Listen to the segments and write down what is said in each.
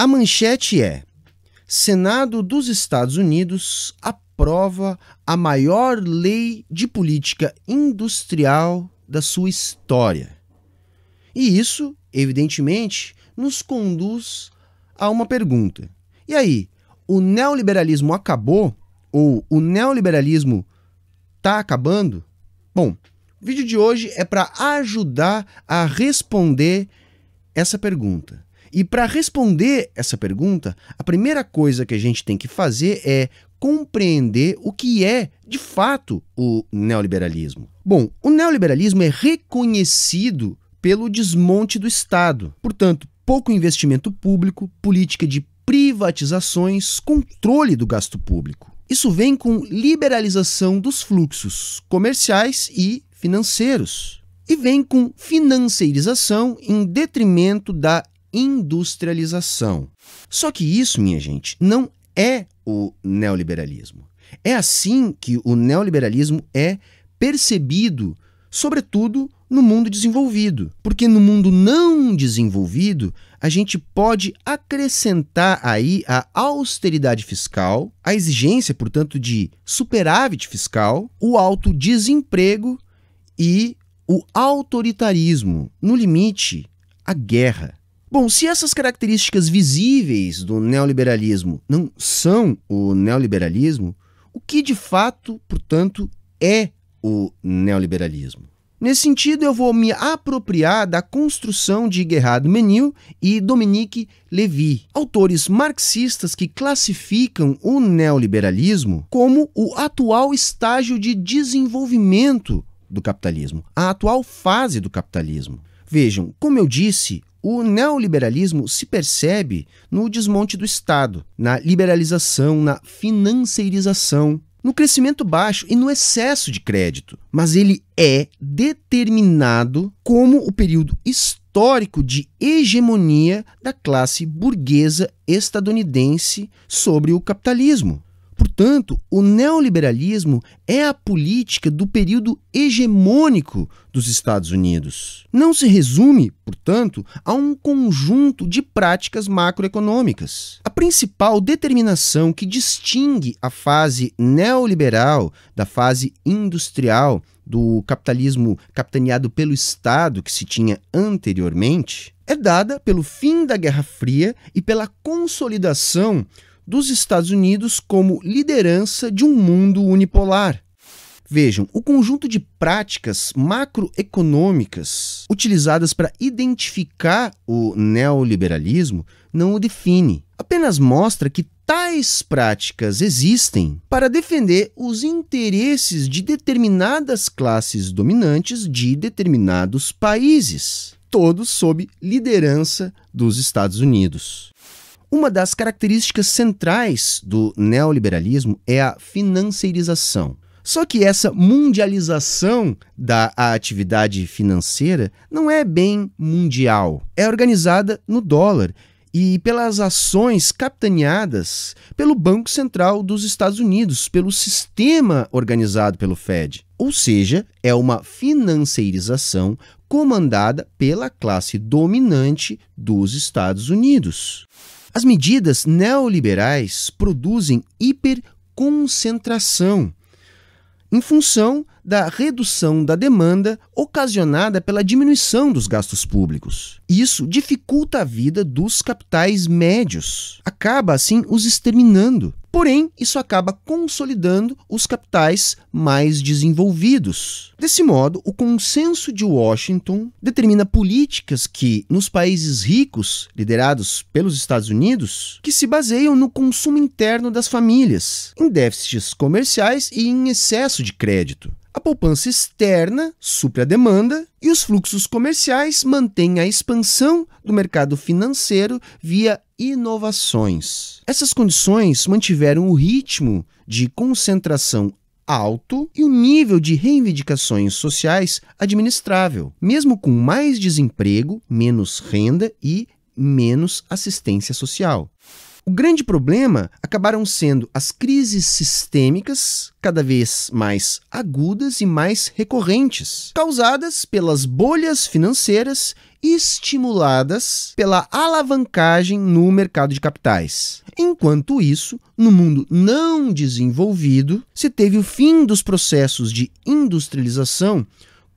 A manchete é: Senado dos Estados Unidos aprova a maior lei de política industrial da sua história. E isso, evidentemente, nos conduz a uma pergunta. E aí, o neoliberalismo acabou? Ou o neoliberalismo está acabando? Bom, o vídeo de hoje é para ajudar a responder essa pergunta. E para responder essa pergunta, a primeira coisa que a gente tem que fazer é compreender o que é, de fato, o neoliberalismo. Bom, o neoliberalismo é reconhecido pelo desmonte do Estado. Portanto, pouco investimento público, política de privatizações, controle do gasto público. Isso vem com liberalização dos fluxos comerciais e financeiros. E vem com financeirização em detrimento da industrialização. Só que isso, minha gente, não é o neoliberalismo. É assim que o neoliberalismo é percebido, sobretudo no mundo desenvolvido. Porque no mundo não desenvolvido, a gente pode acrescentar aí a austeridade fiscal, a exigência, portanto, de superávit fiscal, o alto desemprego e o autoritarismo, no limite, a guerra. Bom, se essas características visíveis do neoliberalismo não são o neoliberalismo, o que de fato, portanto, é o neoliberalismo? Nesse sentido, eu vou me apropriar da construção de Gerhard Menil e Dominique Levy, autores marxistas que classificam o neoliberalismo como o atual estágio de desenvolvimento do capitalismo, a atual fase do capitalismo. Vejam, como eu disse, o neoliberalismo se percebe no desmonte do Estado, na liberalização, na financeirização, no crescimento baixo e no excesso de crédito. Mas ele é determinado como o período histórico de hegemonia da classe burguesa estadunidense sobre o capitalismo. Portanto, o neoliberalismo é a política do período hegemônico dos Estados Unidos. Não se resume, portanto, a um conjunto de práticas macroeconômicas. A principal determinação que distingue a fase neoliberal da fase industrial do capitalismo capitaneado pelo Estado que se tinha anteriormente é dada pelo fim da Guerra Fria e pela consolidação dos Estados Unidos como liderança de um mundo unipolar. Vejam, o conjunto de práticas macroeconômicas utilizadas para identificar o neoliberalismo não o define. Apenas mostra que tais práticas existem para defender os interesses de determinadas classes dominantes de determinados países, todos sob liderança dos Estados Unidos. Uma das características centrais do neoliberalismo é a financeirização. Só que essa mundialização da atividade financeira não é bem mundial. É organizada no dólar e pelas ações capitaneadas pelo Banco Central dos Estados Unidos, pelo sistema organizado pelo Fed. Ou seja, é uma financeirização comandada pela classe dominante dos Estados Unidos. As medidas neoliberais produzem hiperconcentração em função da redução da demanda ocasionada pela diminuição dos gastos públicos. Isso dificulta a vida dos capitais médios, acaba assim os exterminando. Porém, isso acaba consolidando os capitais mais desenvolvidos. Desse modo, o consenso de Washington determina políticas que, nos países ricos, liderados pelos Estados Unidos, que se baseiam no consumo interno das famílias, em déficits comerciais e em excesso de crédito. A poupança externa supre a demanda e os fluxos comerciais mantêm a expansão do mercado financeiro via inovações. Essas condições mantiveram o ritmo de concentração alto e o nível de reivindicações sociais administrável, mesmo com mais desemprego, menos renda e menos assistência social. O grande problema acabaram sendo as crises sistêmicas, cada vez mais agudas e mais recorrentes, causadas pelas bolhas financeiras estimuladas pela alavancagem no mercado de capitais. Enquanto isso, no mundo não desenvolvido, se teve o fim dos processos de industrialização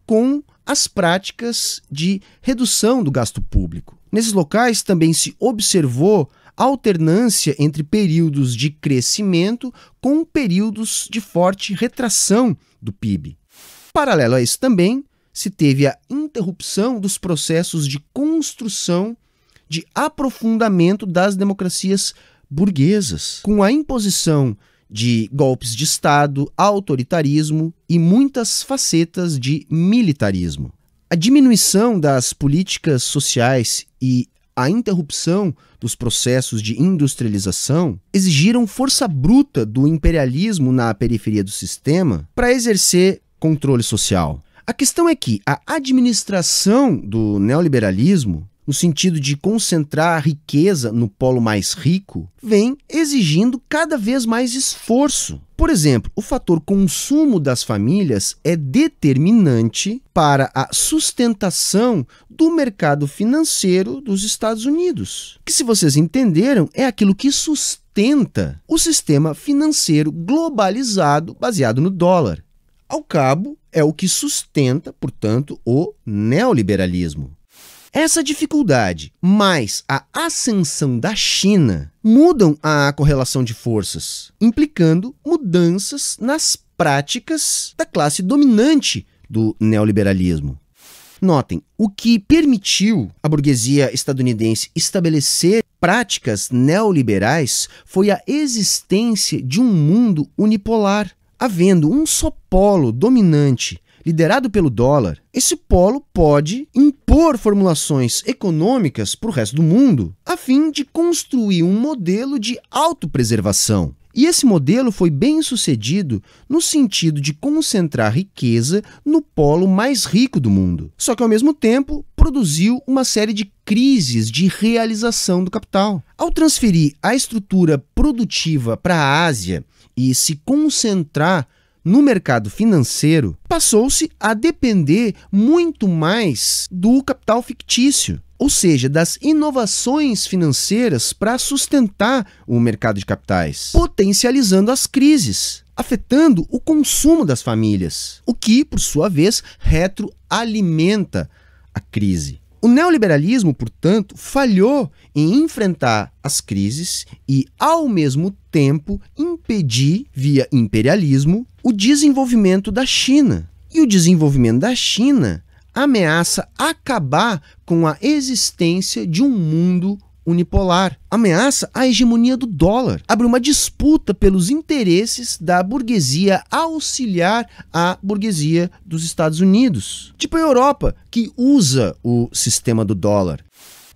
com as práticas de redução do gasto público. Nesses locais também se observou alternância entre períodos de crescimento com períodos de forte retração do PIB. Paralelo a isso também, se teve a interrupção dos processos de construção de aprofundamento das democracias burguesas, com a imposição de golpes de Estado, autoritarismo e muitas facetas de militarismo. A diminuição das políticas sociais e a interrupção dos processos de industrialização exigiram força bruta do imperialismo na periferia do sistema para exercer controle social. A questão é que a administração do neoliberalismo no sentido de concentrar a riqueza no polo mais rico, vem exigindo cada vez mais esforço. Por exemplo, o fator consumo das famílias é determinante para a sustentação do mercado financeiro dos Estados Unidos, que, se vocês entenderam, é aquilo que sustenta o sistema financeiro globalizado baseado no dólar. Ao cabo, é o que sustenta, portanto, o neoliberalismo. Essa dificuldade mais a ascensão da China mudam a correlação de forças, implicando mudanças nas práticas da classe dominante do neoliberalismo. Notem, o que permitiu a burguesia estadunidense estabelecer práticas neoliberais foi a existência de um mundo unipolar, havendo um só polo dominante liderado pelo dólar, esse polo pode impor formulações econômicas para o resto do mundo a fim de construir um modelo de autopreservação. E esse modelo foi bem sucedido no sentido de concentrar riqueza no polo mais rico do mundo. Só que, ao mesmo tempo, produziu uma série de crises de realização do capital. Ao transferir a estrutura produtiva para a Ásia e se concentrar no mercado financeiro passou-se a depender muito mais do capital fictício, ou seja, das inovações financeiras para sustentar o mercado de capitais, potencializando as crises, afetando o consumo das famílias, o que, por sua vez, retroalimenta a crise. O neoliberalismo, portanto, falhou em enfrentar as crises e, ao mesmo tempo, impedir, via imperialismo, o desenvolvimento da China. E o desenvolvimento da China ameaça acabar com a existência de um mundo unipolar. Ameaça a hegemonia do dólar. Abre uma disputa pelos interesses da burguesia auxiliar à burguesia dos Estados Unidos. Tipo a Europa, que usa o sistema do dólar.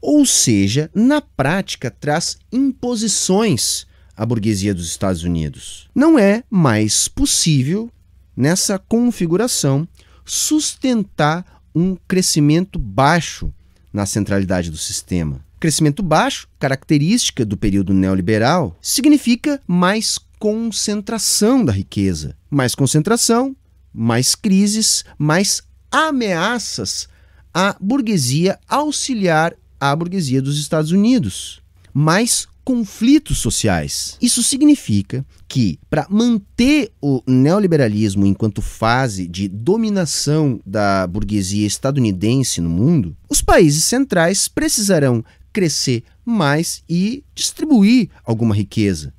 Ou seja, na prática traz imposições a burguesia dos Estados Unidos. Não é mais possível, nessa configuração, sustentar um crescimento baixo na centralidade do sistema. Crescimento baixo, característica do período neoliberal, significa mais concentração da riqueza. Mais concentração, mais crises, mais ameaças à burguesia auxiliar à burguesia dos Estados Unidos. Mais conflitos sociais. Isso significa que, para manter o neoliberalismo enquanto fase de dominação da burguesia estadunidense no mundo, os países centrais precisarão crescer mais e distribuir alguma riqueza.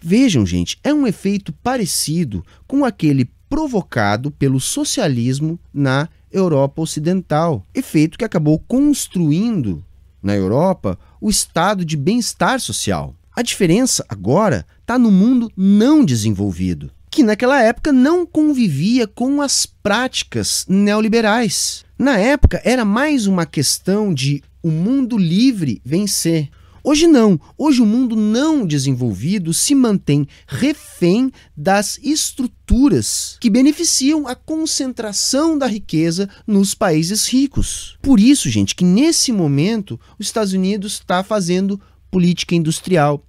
Vejam, gente, é um efeito parecido com aquele provocado pelo socialismo na Europa Ocidental, efeito que acabou construindo na Europa o estado de bem-estar social. A diferença agora está no mundo não desenvolvido, que naquela época não convivia com as práticas neoliberais. Na época era mais uma questão de o mundo livre vencer. Hoje não. Hoje o mundo não desenvolvido se mantém refém das estruturas que beneficiam a concentração da riqueza nos países ricos. Por isso, gente, que nesse momento os Estados Unidos está fazendo política industrial,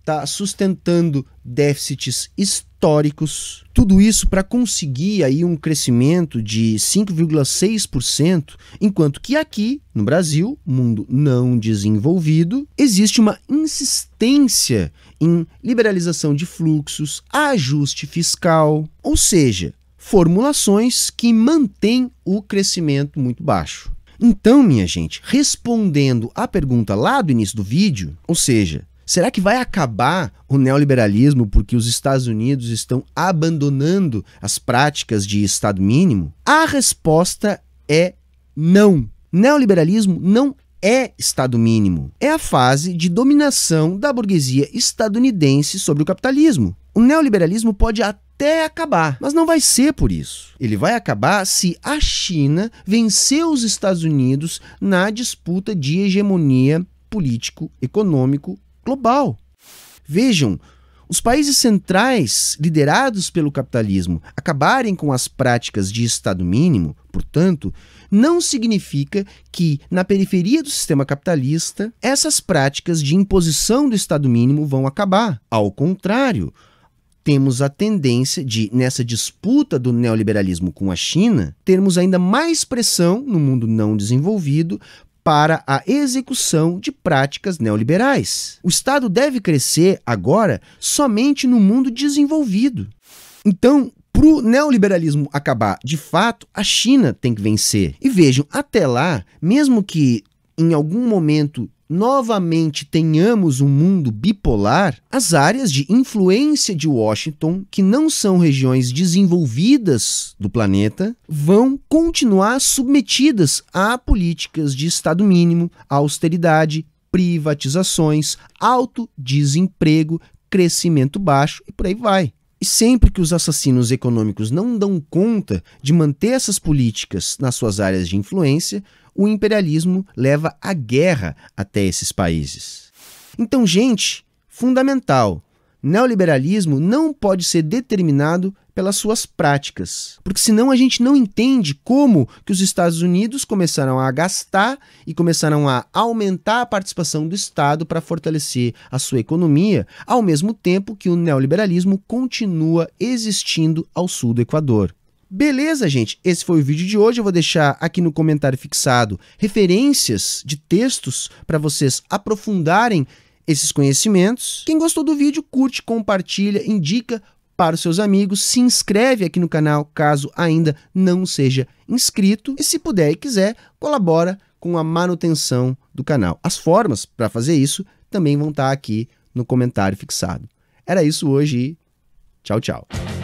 está sustentando déficits históricos, tudo isso para conseguir aí um crescimento de 5,6%, enquanto que aqui no Brasil, mundo não desenvolvido, existe uma insistência em liberalização de fluxos, ajuste fiscal, ou seja, formulações que mantêm o crescimento muito baixo. Então, minha gente, respondendo à pergunta lá do início do vídeo, ou seja, Será que vai acabar o neoliberalismo porque os Estados Unidos estão abandonando as práticas de Estado mínimo? A resposta é não. Neoliberalismo não é Estado mínimo. É a fase de dominação da burguesia estadunidense sobre o capitalismo. O neoliberalismo pode até acabar, mas não vai ser por isso. Ele vai acabar se a China vencer os Estados Unidos na disputa de hegemonia político, econômico global. Vejam, os países centrais liderados pelo capitalismo acabarem com as práticas de Estado mínimo, portanto, não significa que, na periferia do sistema capitalista, essas práticas de imposição do Estado mínimo vão acabar. Ao contrário, temos a tendência de, nessa disputa do neoliberalismo com a China, termos ainda mais pressão no mundo não desenvolvido para a execução de práticas neoliberais. O Estado deve crescer agora somente no mundo desenvolvido. Então, para o neoliberalismo acabar de fato, a China tem que vencer. E vejam, até lá, mesmo que em algum momento novamente tenhamos um mundo bipolar, as áreas de influência de Washington, que não são regiões desenvolvidas do planeta, vão continuar submetidas a políticas de Estado mínimo, austeridade, privatizações, alto desemprego, crescimento baixo e por aí vai. E sempre que os assassinos econômicos não dão conta de manter essas políticas nas suas áreas de influência, o imperialismo leva a guerra até esses países. Então, gente, fundamental: neoliberalismo não pode ser determinado pelas suas práticas. Porque senão a gente não entende como que os Estados Unidos começaram a gastar e começaram a aumentar a participação do Estado para fortalecer a sua economia, ao mesmo tempo que o neoliberalismo continua existindo ao sul do Equador. Beleza, gente? Esse foi o vídeo de hoje. Eu vou deixar aqui no comentário fixado referências de textos para vocês aprofundarem esses conhecimentos. Quem gostou do vídeo, curte, compartilha, indica, para os seus amigos, se inscreve aqui no canal caso ainda não seja inscrito e se puder e quiser, colabora com a manutenção do canal. As formas para fazer isso também vão estar tá aqui no comentário fixado. Era isso hoje. Tchau, tchau.